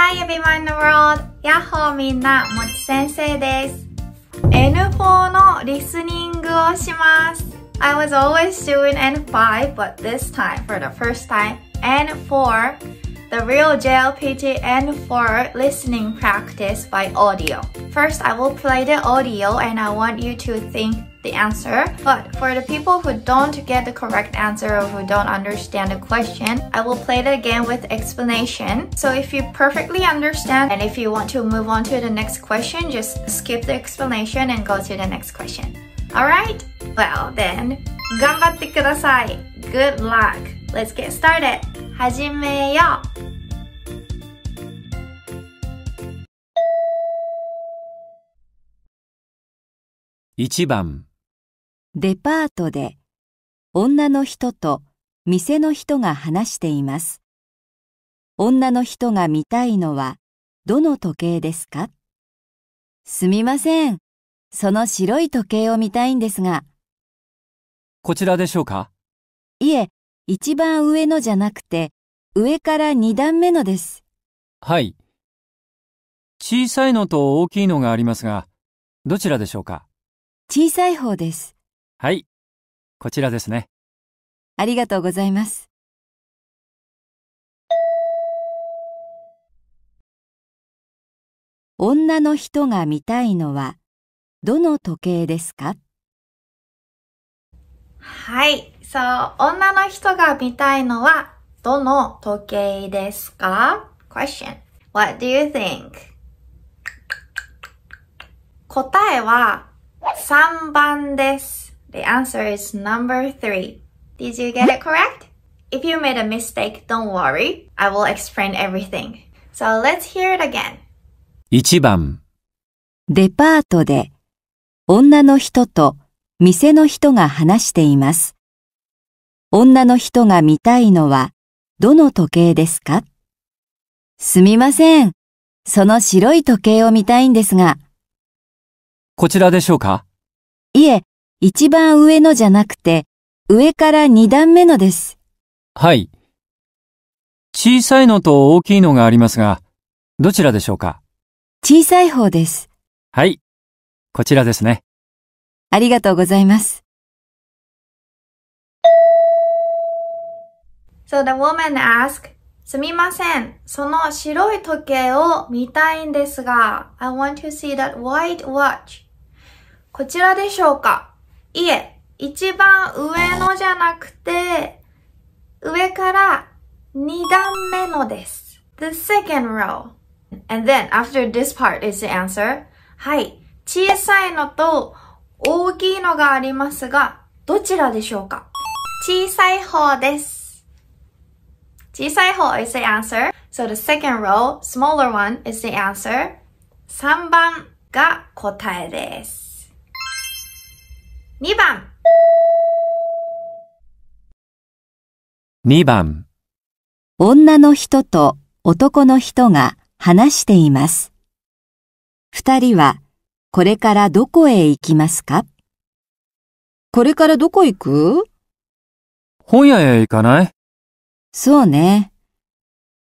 Hi everyone in the world! やっほーみんな、もち先生です。N4 のリスニングをします。I was always doing N5, but this time, for the first time, N4, the real JLPT N4 listening practice by audio. First, I will play the audio and I want you to think the answer. But for the people who don't get the correct answer or who don't understand the question, I will play the game with explanation. So if you perfectly understand and if you want to move on to the next question, just skip the explanation and go to the next question. Alright? Well then, 頑張ってください Good luck! Let's get started! 始めよう1番デパートで女の人と店の人が話しています。女の人が見たいのはどの時計ですかすみません。その白い時計を見たいんですが。こちらでしょうかいえ、一番上のじゃなくて、上から二段目のです。はい。小さいのと大きいのがありますが、どちらでしょうか小さい方です。はい、こちらですね。ありがとうございます。女の人が見たいのは、どの時計ですかはい。そう、女の人が見たいのは、どの時計ですか ?Question. What do you think? 答えは、3番です。The answer is number three. Did you get it correct? If you made a mistake, don't worry. I will explain everything. So let's hear it again. 1番デパートで女の人と店の人が話しています。女の人が見たいのはどの時計ですかすみません。その白い時計を見たいんですが。こちらでしょうかいえ、一番上のじゃなくて、上から二段目のです。はい。小さいのと大きいのがありますが、どちらでしょうか小さい方です。はい。こちらですね。ありがとうございます。So the woman asked, すみません。その白い時計を見たいんですが、I want to see that white watch. こちらでしょうかいえ、一番上のじゃなくて、上から二段目のです。The second row. And then, after this part is the answer. はい。小さいのと大きいのがありますが、どちらでしょうか小さい方です。小さい方 is the answer. So the second row, smaller one is the answer. 3番が答えです。2番2番女の人と男の人が話しています。二人はこれからどこへ行きますかこれからどこ行く本屋へ行かないそうね。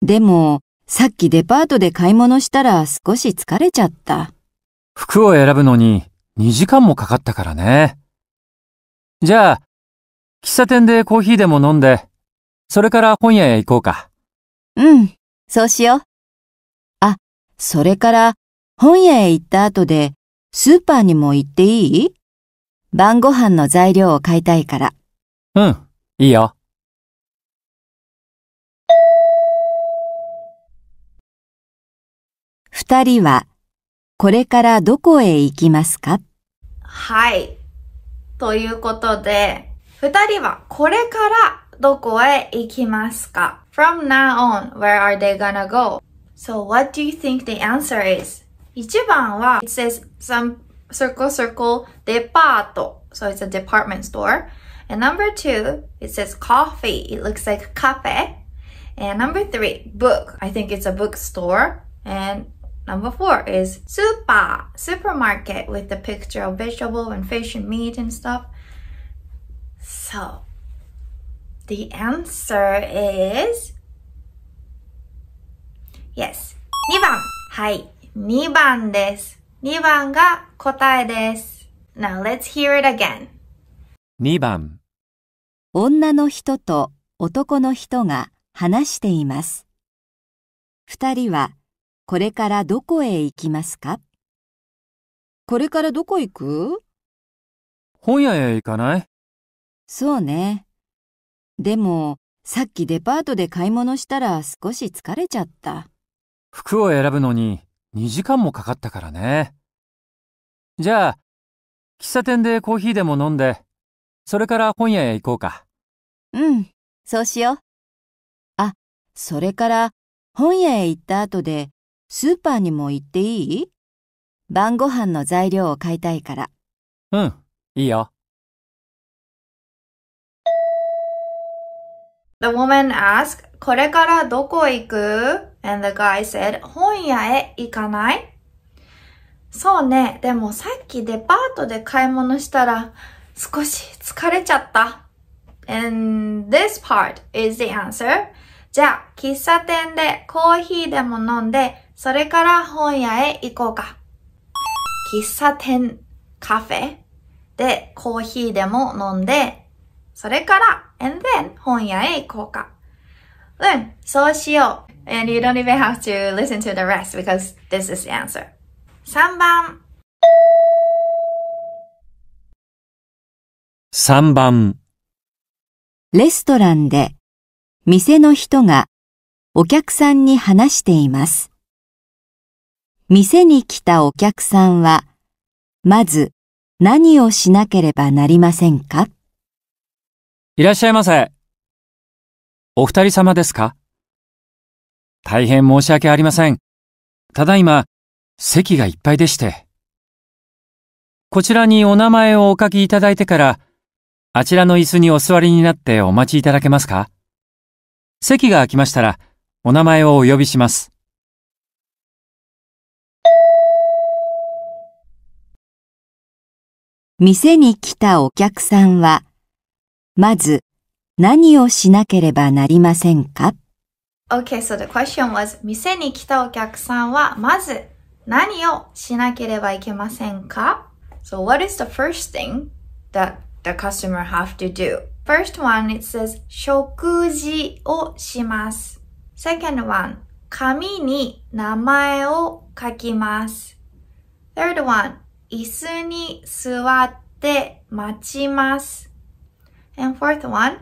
でも、さっきデパートで買い物したら少し疲れちゃった。服を選ぶのに2時間もかかったからね。じゃあ、喫茶店でコーヒーでも飲んで、それから本屋へ行こうか。うん、そうしよう。あ、それから本屋へ行った後でスーパーにも行っていい晩ご飯の材料を買いたいから。うん、いいよ。二人はこれからどこへ行きますかはい。ということで、二人はこれからどこへ行きますか ?From now on, where are they gonna go?So what do you think the answer is? 一番は、it says some circle circle depart. So it's a department store. And number two, it says coffee. It looks like cafe. And number three, book. I think it's a bookstore. And Number four is super, supermarket with the picture of vegetable and fish and meat and stuff. So the answer is yes. 2番。はい。2番です。2番が答えです。Now let's hear it again. 2番。女の人と男の人が話しています。二人はこれからどこへ行きますかこれからどこ行く本屋へ行かないそうね。でも、さっきデパートで買い物したら少し疲れちゃった。服を選ぶのに2時間もかかったからね。じゃあ、喫茶店でコーヒーでも飲んで、それから本屋へ行こうか。うん、そうしよう。あ、それから本屋へ行った後でスーパーにも行っていい晩ご飯の材料を買いたいから。うん、いいよ。The woman asked, これからどこ行く ?And the guy said, 本屋へ行かないそうね、でもさっきデパートで買い物したら少し疲れちゃった。And this part is the answer. じゃあ、喫茶店でコーヒーでも飲んでそれから本屋へ行こうか。喫茶店、カフェでコーヒーでも飲んで、それから、and then 本屋へ行こうか。うん、そうしよう。And you don't even have to listen to the rest because this is the answer. 3番3番レストランで店の人がお客さんに話しています。店に来たお客さんは、まず何をしなければなりませんかいらっしゃいませ。お二人様ですか大変申し訳ありません。ただいま、席がいっぱいでして。こちらにお名前をお書きいただいてから、あちらの椅子にお座りになってお待ちいただけますか席が空きましたら、お名前をお呼びします。店に来たお客さんは、まず何をしなければなりませんか ?Okay, so the question was, 店に来たお客さんは、まず何をしなければいけませんか ?So what is the first thing that the customer have to do? First one, it says, 食事をします。Second one, 紙に名前を書きます。Third one, 椅子に座って待ちます。And fourth one,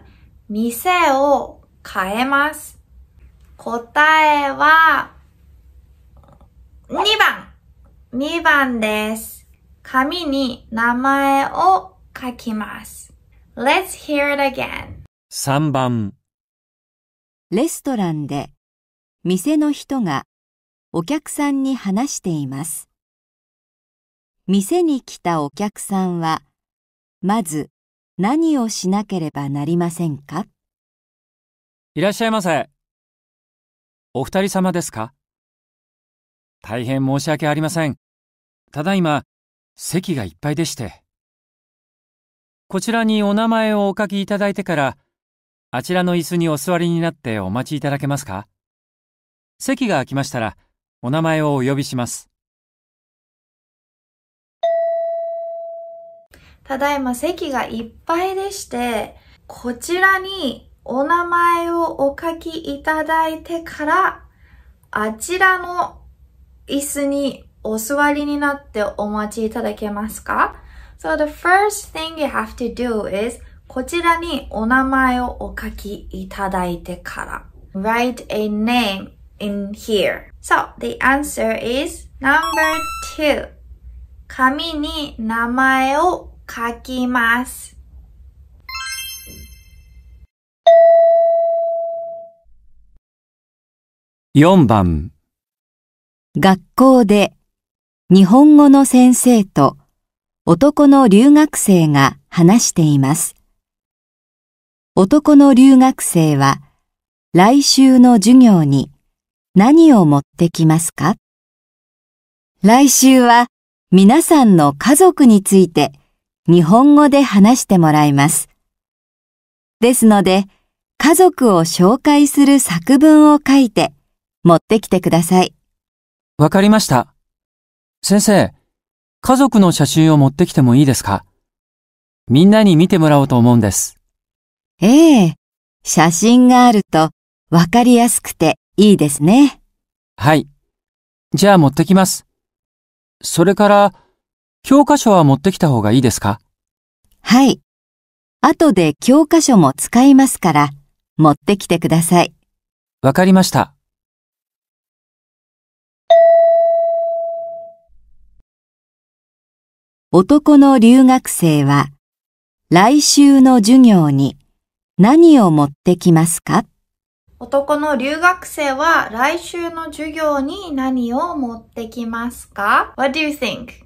店を変えます。答えは、2番。2番です。紙に名前を書きます。Let's hear it again. 3番。レストランで、店の人がお客さんに話しています。店に来たお客さんは、まず何をしなければなりませんかいらっしゃいませ。お二人様ですか大変申し訳ありません。ただいま、席がいっぱいでして。こちらにお名前をお書きいただいてから、あちらの椅子にお座りになってお待ちいただけますか席が空きましたら、お名前をお呼びします。ただいま席がいっぱいでして、こちらにお名前をお書きいただいてから、あちらの椅子にお座りになってお待ちいただけますか ?So the first thing you have to do is こちらにお名前をお書きいただいてから。Write a name in here. So the answer is number two. 紙に名前を書きます。4番学校で日本語の先生と男の留学生が話しています。男の留学生は来週の授業に何を持ってきますか来週は皆さんの家族について日本語で話してもらいます。ですので、家族を紹介する作文を書いて持ってきてください。わかりました。先生、家族の写真を持ってきてもいいですかみんなに見てもらおうと思うんです。ええ、写真があるとわかりやすくていいですね。はい。じゃあ持ってきます。それから、教科書は持ってきた方がいいですかはい。後で教科書も使いますから、持ってきてください。わかりました。男の留学生は来週の授業に何を持ってきますか男の留学生は来週の授業に何を持ってきますか ?What do you think?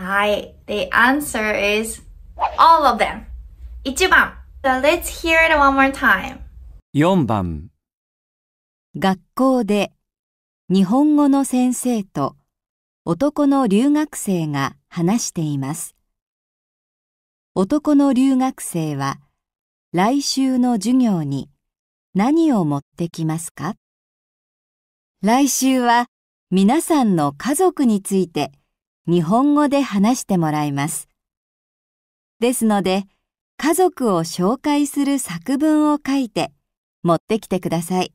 はい。The answer is all of them. 1番。So let's hear it one more time. 4番学校で日本語の先生と男の留学生が話しています。男の留学生は来週の授業に何を持ってきますか来週は皆さんの家族について日本語で話してもらいます。ですので、家族を紹介する作文を書いて持ってきてください。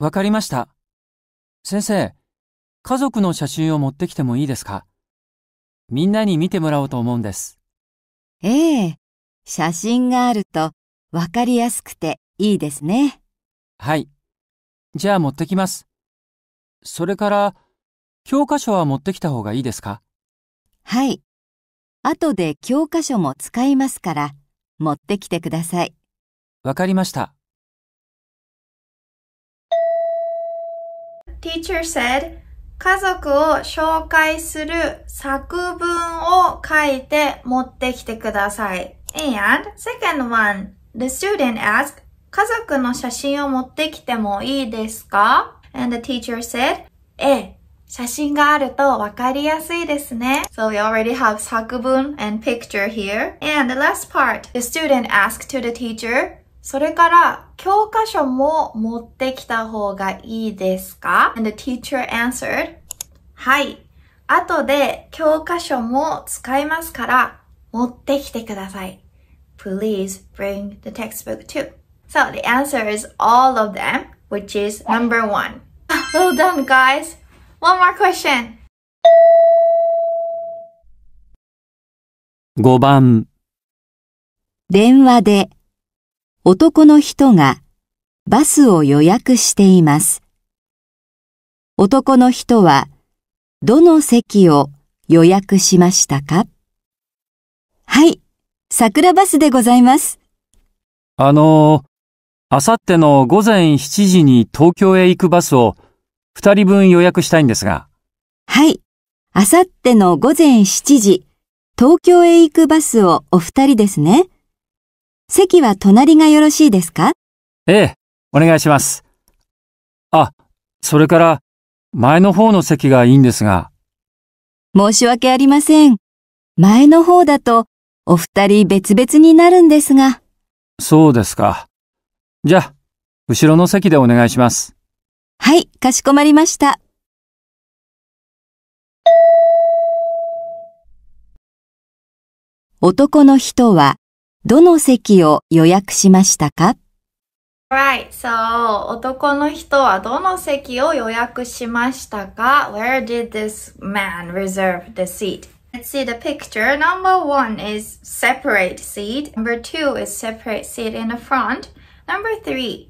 わかりました。先生、家族の写真を持ってきてもいいですかみんなに見てもらおうと思うんです。ええ、写真があるとわかりやすくていいですね。はい。じゃあ持ってきます。それから、教科書は持ってきた方がいいですかはい。後で教科書も使いますから、持ってきてください。わかりました。Teacher said, 家族を紹介する作文を書いて持ってきてください。And second one, the student asked, 家族の写真を持ってきてもいいですか ?And the teacher said, ええ、写真があるとわかりやすいですね。So we already have 作文 and picture here. And the last part, the student asked to the teacher, それから、教科書も持ってきた方がいいですか ?And the teacher answered, はい。後で教科書も使いますから、持ってきてください。Please bring the textbook too. So the answer is all of them, which is number one. well done guys! One more question. 5番電話で男の人がバスを予約しています。男の人はどの席を予約しましたかはい、桜バスでございます。あのあさっての午前7時に東京へ行くバスを二人分予約したいんですが。はい。あさっての午前7時、東京へ行くバスをお二人ですね。席は隣がよろしいですかええ、お願いします。あ、それから、前の方の席がいいんですが。申し訳ありません。前の方だと、お二人別々になるんですが。そうですか。じゃあ、後ろの席でお願いします。はい、かしこまりました。男の人はどの席を予約しましたか Right, so 男の人はどの席を予約しましたか ?Where did this man reserve the seat? Let's see the picture. Number one is separate seat. Number two is separate seat in the front. Number three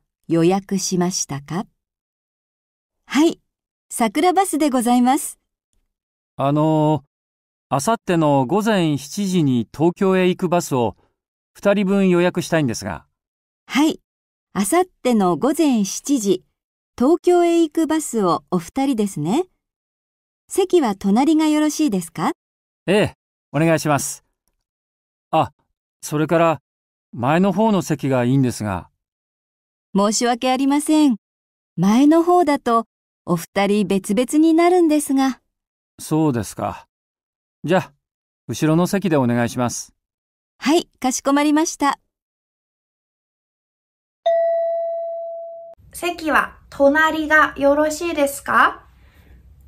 予約しましたかはい、桜バスでございます。あのー、あさっての午前7時に東京へ行くバスを2人分予約したいんですが。はい、あさっての午前7時、東京へ行くバスをお二人ですね。席は隣がよろしいですかええ、お願いします。あ、それから、前の方の席がいいんですが。申し訳ありません。前の方だとお二人別々になるんですが。そうですか。じゃあ、後ろの席でお願いします。はい、かしこまりました。席は隣がよろしいですか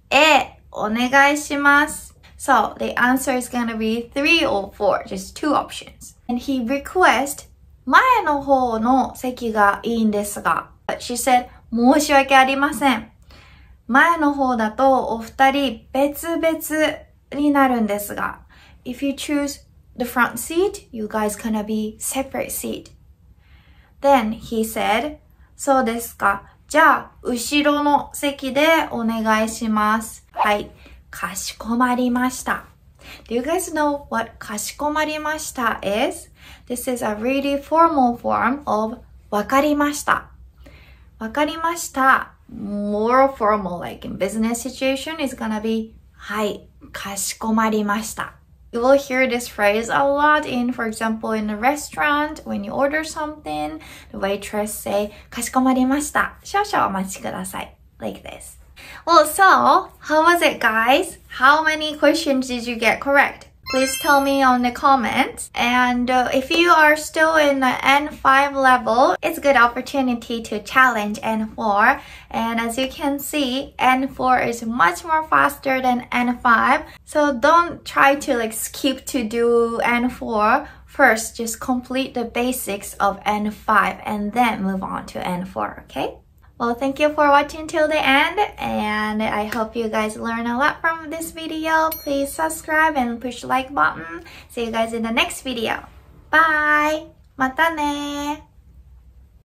え、お願いします。So, the answer is gonna be three or four, just two options. And he requests 前の方の席がいいんですが、she said 申し訳ありません。前の方だとお二人別々になるんですが、if you choose the front seat, you guys gonna be separate seat. Then he said, そうですか。じゃあ、後ろの席でお願いします。はい。かしこまりました。Do you guys know what かしこまりました is? This is a really formal form of wakarimashita. Wakarimashita, more formal, like in business situation, is gonna be You will hear this phrase a lot in, for example, in a restaurant, when you order something, the waitress say, Like this. Well, so how was it guys? How many questions did you get correct? Please tell me on the comments. And uh, if you are still in the N5 level, it's a good opportunity to challenge N4. And as you can see, N4 is much more faster than N5. So don't try to like skip to do N4 First, just complete the basics of N5 and then move on to N4, okay? Well, thank you for watching till the end and I hope you guys learn a lot from this video. Please subscribe and push like button. See you guys in the next video. Bye! またね